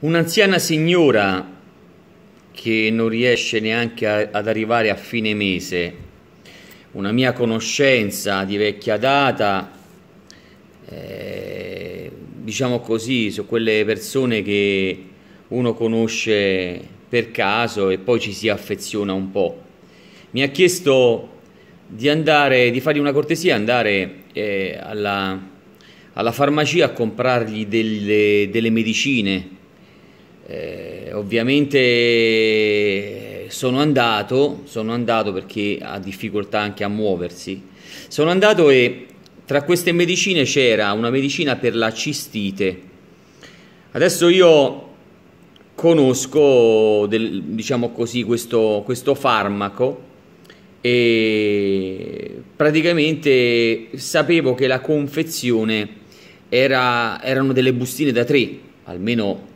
Un'anziana signora che non riesce neanche a, ad arrivare a fine mese, una mia conoscenza di vecchia data, eh, diciamo così, su quelle persone che uno conosce per caso e poi ci si affeziona un po'. Mi ha chiesto di andare, di fargli una cortesia, andare eh, alla, alla, farmacia a comprargli delle, delle medicine eh, ovviamente eh, sono andato, sono andato perché ha difficoltà anche a muoversi. Sono andato e tra queste medicine c'era una medicina per la cistite. Adesso io conosco, del, diciamo così, questo, questo farmaco e praticamente sapevo che la confezione era, erano delle bustine da tre, almeno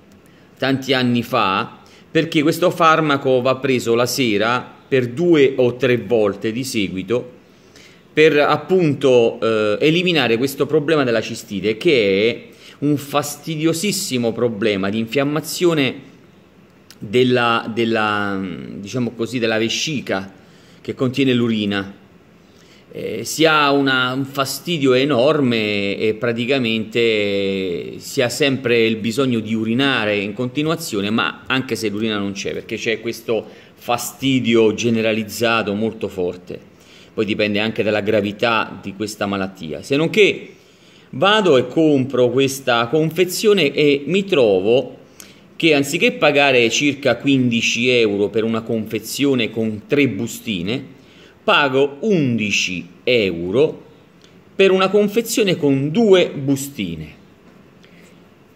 tanti anni fa perché questo farmaco va preso la sera per due o tre volte di seguito per appunto eh, eliminare questo problema della cistite che è un fastidiosissimo problema di infiammazione della, della, diciamo così, della vescica che contiene l'urina eh, si ha una, un fastidio enorme e praticamente eh, si ha sempre il bisogno di urinare in continuazione, ma anche se l'urina non c'è, perché c'è questo fastidio generalizzato molto forte. Poi dipende anche dalla gravità di questa malattia. Se non che vado e compro questa confezione e mi trovo che anziché pagare circa 15 euro per una confezione con tre bustine, pago 11 euro per una confezione con due bustine.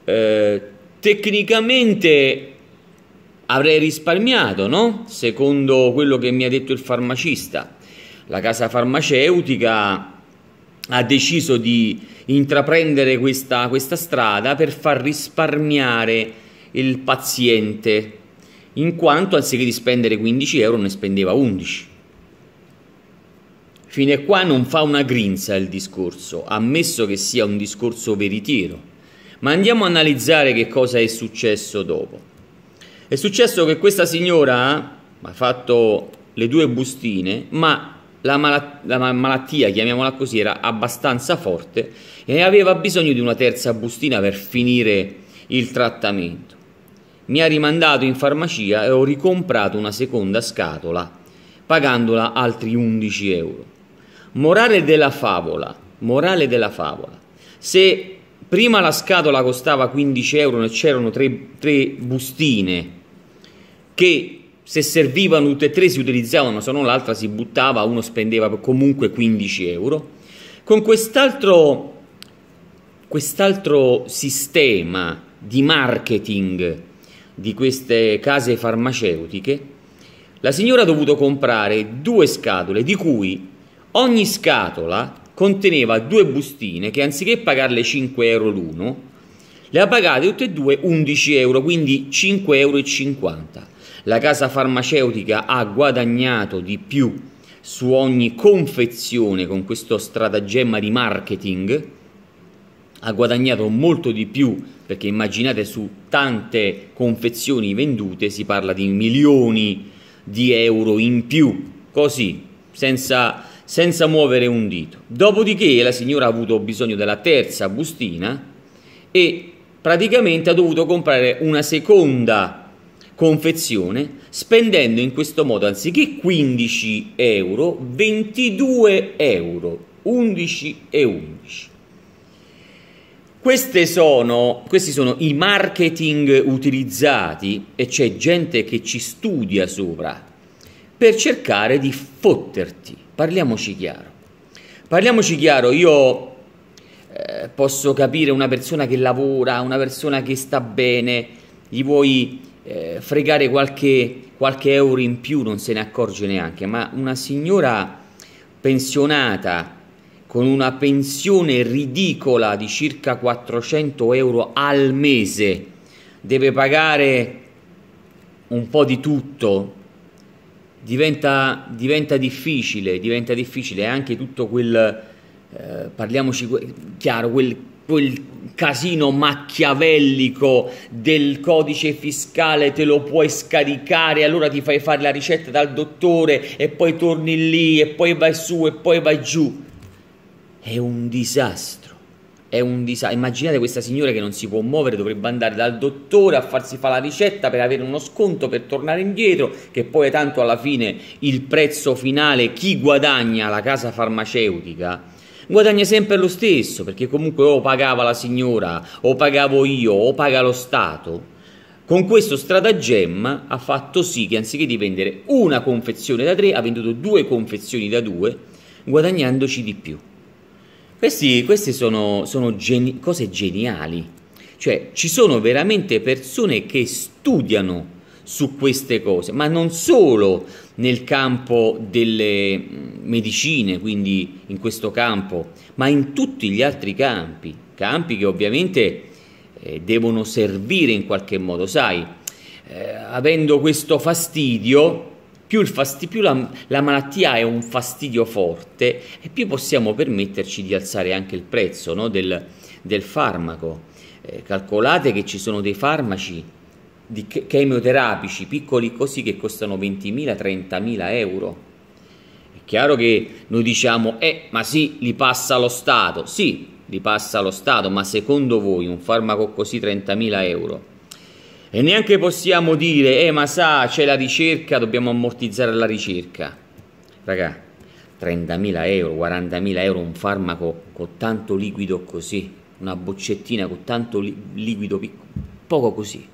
Eh, tecnicamente avrei risparmiato, no? Secondo quello che mi ha detto il farmacista. La casa farmaceutica ha deciso di intraprendere questa, questa strada per far risparmiare il paziente, in quanto anziché di spendere 15 euro ne spendeva 11. Fine qua non fa una grinza il discorso, ammesso che sia un discorso veritiero. Ma andiamo a analizzare che cosa è successo dopo. È successo che questa signora eh, ha fatto le due bustine, ma la, malat la malattia, chiamiamola così, era abbastanza forte e aveva bisogno di una terza bustina per finire il trattamento. Mi ha rimandato in farmacia e ho ricomprato una seconda scatola pagandola altri 11 euro. Morale della favola, morale della favola. Se prima la scatola costava 15 euro e c'erano tre, tre bustine che se servivano tutte e tre si utilizzavano, se no l'altra si buttava, uno spendeva comunque 15 euro. Con quest'altro, quest'altro sistema di marketing di queste case farmaceutiche, la signora ha dovuto comprare due scatole di cui Ogni scatola conteneva due bustine che anziché pagarle 5 euro l'uno, le ha pagate tutte e due 11 euro, quindi 5,50 euro. La casa farmaceutica ha guadagnato di più su ogni confezione con questo stratagemma di marketing, ha guadagnato molto di più perché immaginate su tante confezioni vendute si parla di milioni di euro in più, così, senza senza muovere un dito. Dopodiché la signora ha avuto bisogno della terza bustina e praticamente ha dovuto comprare una seconda confezione spendendo in questo modo anziché 15 euro 22 euro 11 e 11 sono, questi sono i marketing utilizzati e c'è gente che ci studia sopra per cercare di fotterti Parliamoci chiaro. Parliamoci chiaro, io eh, posso capire una persona che lavora, una persona che sta bene, gli vuoi eh, fregare qualche, qualche euro in più, non se ne accorge neanche, ma una signora pensionata con una pensione ridicola di circa 400 euro al mese deve pagare un po' di tutto diventa, diventa, difficile, diventa difficile anche tutto quel, eh, parliamoci chiaro, quel, quel casino macchiavellico del codice fiscale te lo puoi scaricare allora ti fai fare la ricetta dal dottore e poi torni lì e poi vai su e poi vai giù è un disastro è un disastro. Immaginate questa signora che non si può muovere, dovrebbe andare dal dottore a farsi fare la ricetta per avere uno sconto, per tornare indietro, che poi tanto alla fine il prezzo finale, chi guadagna la casa farmaceutica, guadagna sempre lo stesso, perché comunque o pagava la signora, o pagavo io, o paga lo Stato. Con questo stratagemma ha fatto sì che anziché di vendere una confezione da tre, ha venduto due confezioni da due, guadagnandoci di più. Questi, queste sono, sono geni cose geniali, cioè ci sono veramente persone che studiano su queste cose, ma non solo nel campo delle mm, medicine, quindi in questo campo, ma in tutti gli altri campi, campi che ovviamente eh, devono servire in qualche modo, sai, eh, avendo questo fastidio più, fasti, più la, la, malattia è un fastidio forte e più possiamo permetterci di alzare anche il prezzo no, del, del, farmaco. Eh, calcolate che ci sono dei farmaci di chemioterapici piccoli così che costano 20.000-30.000 euro. È chiaro che noi diciamo, eh, ma sì, li passa lo Stato. Sì, li passa lo Stato, ma secondo voi un farmaco così 30.000 euro e neanche possiamo dire, eh ma sa, c'è la ricerca, dobbiamo ammortizzare la ricerca. Raga, 30.000 euro, 40.000 euro un farmaco con tanto liquido così, una boccettina con tanto li liquido poco così.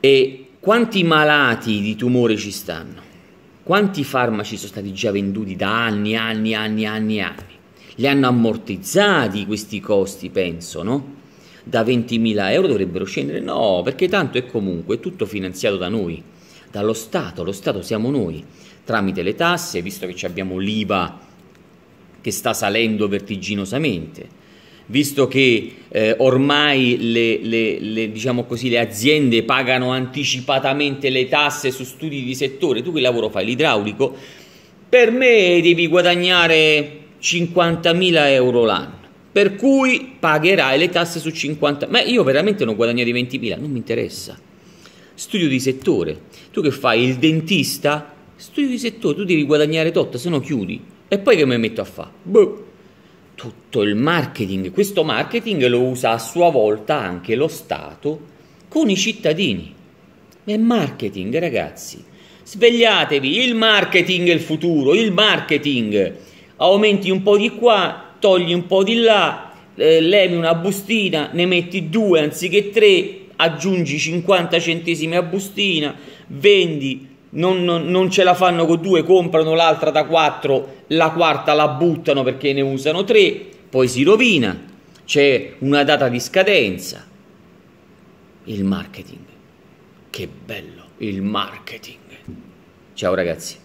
E quanti malati di tumore ci stanno? Quanti farmaci sono stati già venduti da anni, anni, anni, anni, anni? Li hanno ammortizzati questi costi, penso, no? da 20.000 euro dovrebbero scendere, no, perché tanto è comunque tutto finanziato da noi, dallo Stato, lo Stato siamo noi, tramite le tasse, visto che abbiamo l'IVA che sta salendo vertiginosamente visto che eh, ormai le, le, le, diciamo così, le, aziende pagano anticipatamente le tasse su studi di settore, tu che lavoro fai? L'idraulico? Per me devi guadagnare 50.000 euro l'anno per cui pagherai le tasse su 50. Ma io veramente non guadagno di 20.000, non mi interessa. Studio di settore. Tu che fai il dentista? Studio di settore, tu devi guadagnare tot, se no chiudi. E poi che mi metto a fare? Boh. Tutto il marketing, questo marketing lo usa a sua volta anche lo Stato con i cittadini. È marketing, ragazzi. Svegliatevi, il marketing è il futuro, il marketing. Aumenti un po' di qua, togli un po' di là, eh, levi una bustina, ne metti due anziché tre, aggiungi 50 centesimi a bustina, vendi, non, non, non ce la fanno con due, comprano l'altra da quattro, la quarta la buttano perché ne usano tre, poi si rovina, c'è una data di scadenza. Il marketing, che bello il marketing. Ciao ragazzi.